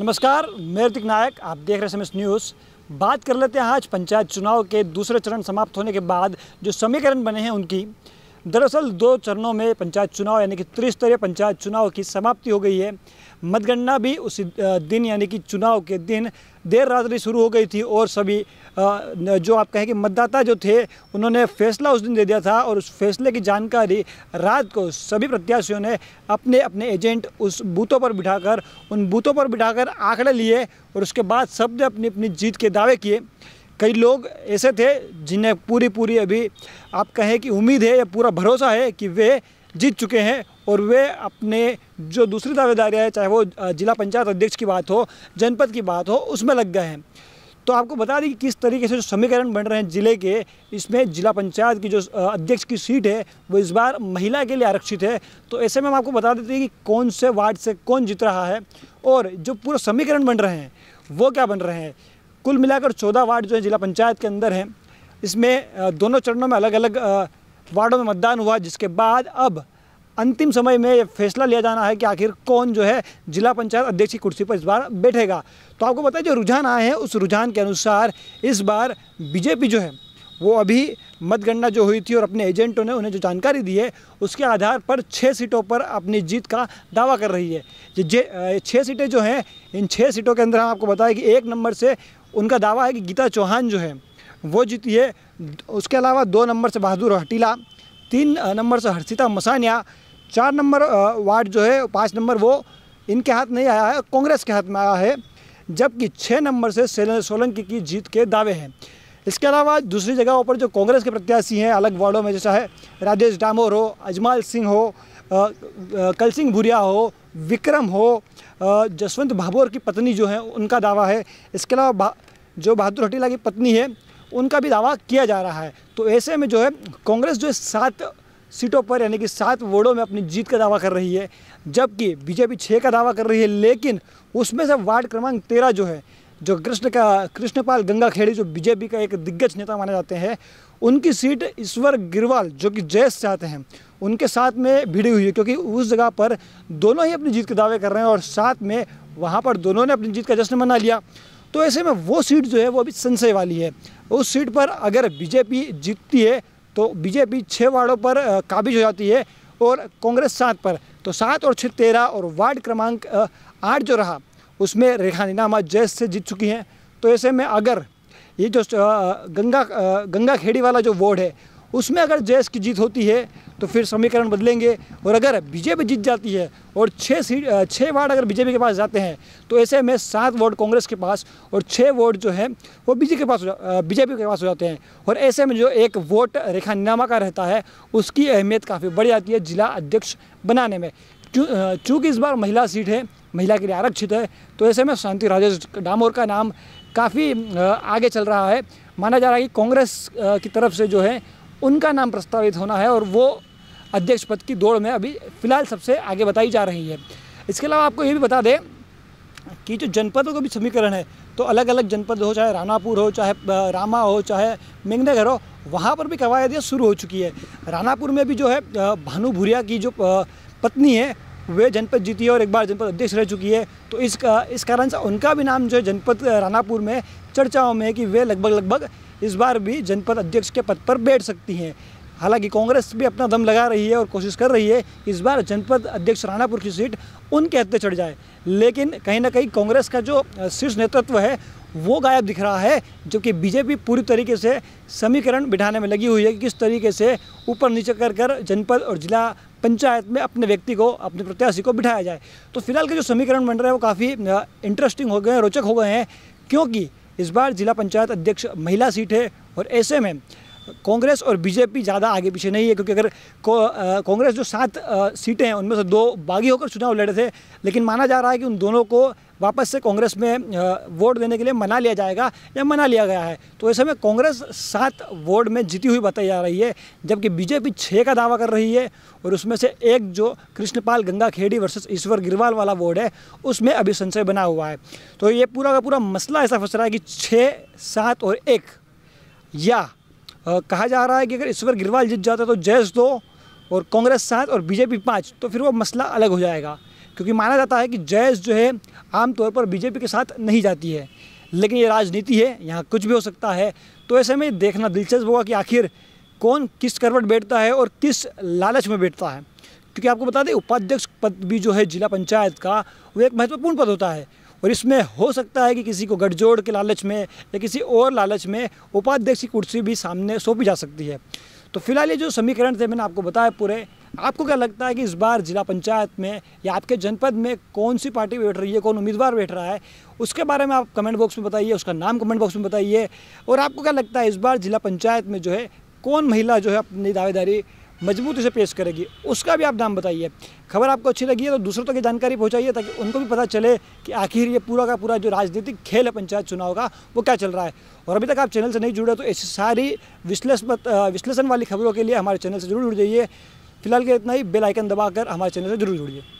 नमस्कार मैं ऋतिक नायक आप देख रहे हैं समय न्यूज़ बात कर लेते हैं आज पंचायत चुनाव के दूसरे चरण समाप्त होने के बाद जो समीकरण बने हैं उनकी दरअसल दो चरणों में पंचायत चुनाव यानी कि त्रिस्तरीय पंचायत चुनाव की समाप्ति हो गई है मतगणना भी उसी दिन यानी कि चुनाव के दिन देर रात्रि शुरू हो गई थी और सभी जो आप कहें कि मतदाता जो थे उन्होंने फैसला उस दिन दे दिया था और उस फैसले की जानकारी रात को सभी प्रत्याशियों ने अपने अपने एजेंट उस बूथों पर बिठाकर उन बूथों पर बिठाकर आंकड़े लिए और उसके बाद सब ने अपनी अपनी जीत के दावे किए कई लोग ऐसे थे जिन्हें पूरी पूरी अभी आप कहें कि उम्मीद है या पूरा भरोसा है कि वे जीत चुके हैं और वे अपने जो दूसरी दावेदारियाँ हैं चाहे वो जिला पंचायत अध्यक्ष की बात हो जनपद की बात हो उसमें लग गए हैं तो आपको बता दें कि किस तरीके से जो समीकरण बन रहे हैं ज़िले के इसमें जिला पंचायत की जो अध्यक्ष की सीट है वो इस बार महिला के लिए आरक्षित है तो ऐसे में हम आपको बता देते हैं कि कौन से वार्ड से कौन जीत रहा है और जो पूरा समीकरण बन रहे हैं वो क्या बन रहे हैं कुल मिलाकर चौदह वार्ड जो है जिला पंचायत के अंदर हैं इसमें दोनों चरणों में अलग अलग वार्डों में मतदान हुआ जिसके बाद अब अंतिम समय में फैसला लिया जाना है कि आखिर कौन जो है जिला पंचायत अध्यक्ष की कुर्सी पर इस बार बैठेगा तो आपको बताए जो रुझान आए हैं उस रुझान के अनुसार इस बार बीजेपी जो है वो अभी मतगणना जो हुई थी और अपने एजेंटों ने उन्हें जो जानकारी दी है उसके आधार पर छः सीटों पर अपनी जीत का दावा कर रही है छः सीटें जो हैं इन छः सीटों के अंदर हम आपको बताएं कि एक नंबर से उनका दावा है कि गीता चौहान जो है वो जीती है उसके अलावा दो नंबर से बहादुर हटीला तीन नंबर से हर्षिता मसानिया चार नंबर वार्ड जो है पाँच नंबर वो इनके हाथ नहीं आया है कांग्रेस के हाथ में आया है जबकि छः नंबर से सोलंकी की जीत के दावे हैं इसके अलावा दूसरी जगहों पर जो कांग्रेस के प्रत्याशी हैं अलग वार्डों में जैसा है राजेश डामोर हो अजमाल सिंह हो कल सिंह भूरिया हो विक्रम हो जसवंत भाभोर की पत्नी जो है उनका दावा है इसके अलावा भा, जो बहादुर हटीला की पत्नी है उनका भी दावा किया जा रहा है तो ऐसे में जो है कांग्रेस जो है सात सीटों पर यानी कि सात वार्डों में अपनी जीत का दावा कर रही है जबकि बीजेपी छः का दावा कर रही है लेकिन उसमें से वार्ड क्रमांक तेरह जो है जो कृष्ण का कृष्णपाल गंगा खेड़ी जो बीजेपी का एक दिग्गज नेता माने जाते हैं उनकी सीट ईश्वर गिरवाल जो कि जयस चाहते हैं उनके साथ में भिड़ी हुई है क्योंकि उस जगह पर दोनों ही अपनी जीत के दावे कर रहे हैं और साथ में वहाँ पर दोनों ने अपनी जीत का जश्न मना लिया तो ऐसे में वो सीट जो है वो अभी संशय वाली है उस सीट पर अगर बीजेपी जीतती है तो बीजेपी छः वार्डों पर काबिज हो जाती है और कांग्रेस सात पर तो सात और छः तेरह और वार्ड क्रमांक आठ जो रहा उसमें रेखा निनामा जैस से जीत चुकी हैं तो ऐसे में अगर ये जो गंगा गंगा खेड़ी वाला जो वार्ड है उसमें अगर जयस की जीत होती है तो फिर समीकरण बदलेंगे और अगर बीजेपी जीत जाती है और छः सीट छः वार्ड अगर बीजेपी के पास जाते हैं तो ऐसे में सात वार्ड कांग्रेस के पास और छः वार्ड जो है वो बीजेपी के पास बीजेपी के पास हो जाते हैं और ऐसे में जो एक वोट रेखा नामा का रहता है उसकी अहमियत काफ़ी बढ़ जाती है जिला अध्यक्ष बनाने में चूँकि इस बार महिला सीट है महिला के लिए आरक्षित है तो ऐसे में शांति राजेश डामोर का नाम काफ़ी आगे चल रहा है माना जा रहा है कि कांग्रेस की तरफ से जो है उनका नाम प्रस्तावित होना है और वो अध्यक्ष पद की दौड़ में अभी फ़िलहाल सबसे आगे बताई जा रही है इसके अलावा आपको ये भी बता दें कि जो जनपदों का भी समीकरण है तो अलग अलग जनपद हो चाहे रानापुर हो चाहे रामा हो चाहे मेघनगर हो वहाँ पर भी कवायदियाँ शुरू हो चुकी है रानापुर में भी जो है भानु भूरिया की जो पत्नी है वे जनपद जीती है और एक बार जनपद अध्यक्ष रह चुकी है तो इस इस कारण से उनका भी नाम जो है जनपद रानापुर में चर्चाओं में है कि वे लगभग लगभग इस बार भी जनपद अध्यक्ष के पद पर बैठ सकती हैं हालांकि कांग्रेस भी अपना दम लगा रही है और कोशिश कर रही है कि इस बार जनपद अध्यक्ष रानापुर की सीट उनके हत्या चढ़ जाए लेकिन कहीं ना कहीं कांग्रेस का जो शीर्ष नेतृत्व है वो गायब दिख रहा है जबकि बीजेपी पूरी तरीके से समीकरण बिठाने में लगी हुई है कि किस तरीके से ऊपर नीचे कर कर जनपद और जिला पंचायत में अपने व्यक्ति को अपने प्रत्याशी को बिठाया जाए तो फिलहाल के जो समीकरण बन रहे हैं वो काफ़ी इंटरेस्टिंग हो गए हैं रोचक हो गए हैं क्योंकि इस बार जिला पंचायत अध्यक्ष महिला सीट है और ऐसे में कांग्रेस और बीजेपी ज़्यादा आगे पीछे नहीं है क्योंकि अगर कांग्रेस जो सात सीटें हैं उनमें से दो बागी होकर चुनाव लड़े थे लेकिन माना जा रहा है कि उन दोनों को वापस से कांग्रेस में वोट देने के लिए मना लिया जाएगा या मना लिया गया है तो ऐसे में कांग्रेस सात वोट में जीती हुई बताई जा रही है जबकि बीजेपी छः का दावा कर रही है और उसमें से एक जो कृष्णपाल गंगा खेड़ी वर्सेस ईश्वर गिरवाल वाला वोट है उसमें अभी संशय बना हुआ है तो ये पूरा का पूरा मसला ऐसा फंस रहा है कि छः सात और एक या कहा जा रहा है कि अगर ईश्वर गिरवाल जीत जाता तो जयस दो और कांग्रेस सात और बीजेपी पाँच तो फिर वो मसला अलग हो जाएगा क्योंकि माना जाता है कि जयस जो है आमतौर पर बीजेपी के साथ नहीं जाती है लेकिन ये राजनीति है यहाँ कुछ भी हो सकता है तो ऐसे में देखना दिलचस्प होगा कि आखिर कौन किस करवट बैठता है और किस लालच में बैठता है क्योंकि आपको बता दें उपाध्यक्ष पद भी जो है जिला पंचायत का वो एक महत्वपूर्ण पद होता है और इसमें हो सकता है कि किसी को गठजोड़ के लालच में या किसी और लालच में उपाध्यक्ष की कुर्सी भी सामने सौंपी जा सकती है तो फिलहाल ये जो समीकरण थे मैंने आपको बताया पूरे आपको क्या लगता है कि इस बार जिला पंचायत में या आपके जनपद में कौन सी पार्टी बैठ रही है कौन उम्मीदवार बैठ रहा है उसके बारे में आप कमेंट बॉक्स में बताइए उसका नाम कमेंट बॉक्स में बताइए और आपको क्या लगता है इस बार जिला पंचायत में जो है कौन महिला जो है अपनी दावेदारी मजबूती से पेश करेगी उसका भी आप नाम बताइए खबर आपको अच्छी लगी है तो दूसरों तक ये जानकारी पहुंचाइए ताकि उनको भी पता चले कि आखिर ये पूरा का पूरा जो राजनीतिक खेल है पंचायत चुनाव का वो क्या चल रहा है और अभी तक आप चैनल से नहीं जुड़े तो ऐसी सारी विश्लेषण विश्लेषण वाली खबरों के लिए हमारे चैनल से जरूर जुड़ जाइए फिलहाल के इतना ही बेल आइकन दबाकर हमारे चैनल से जरूर जुड़िए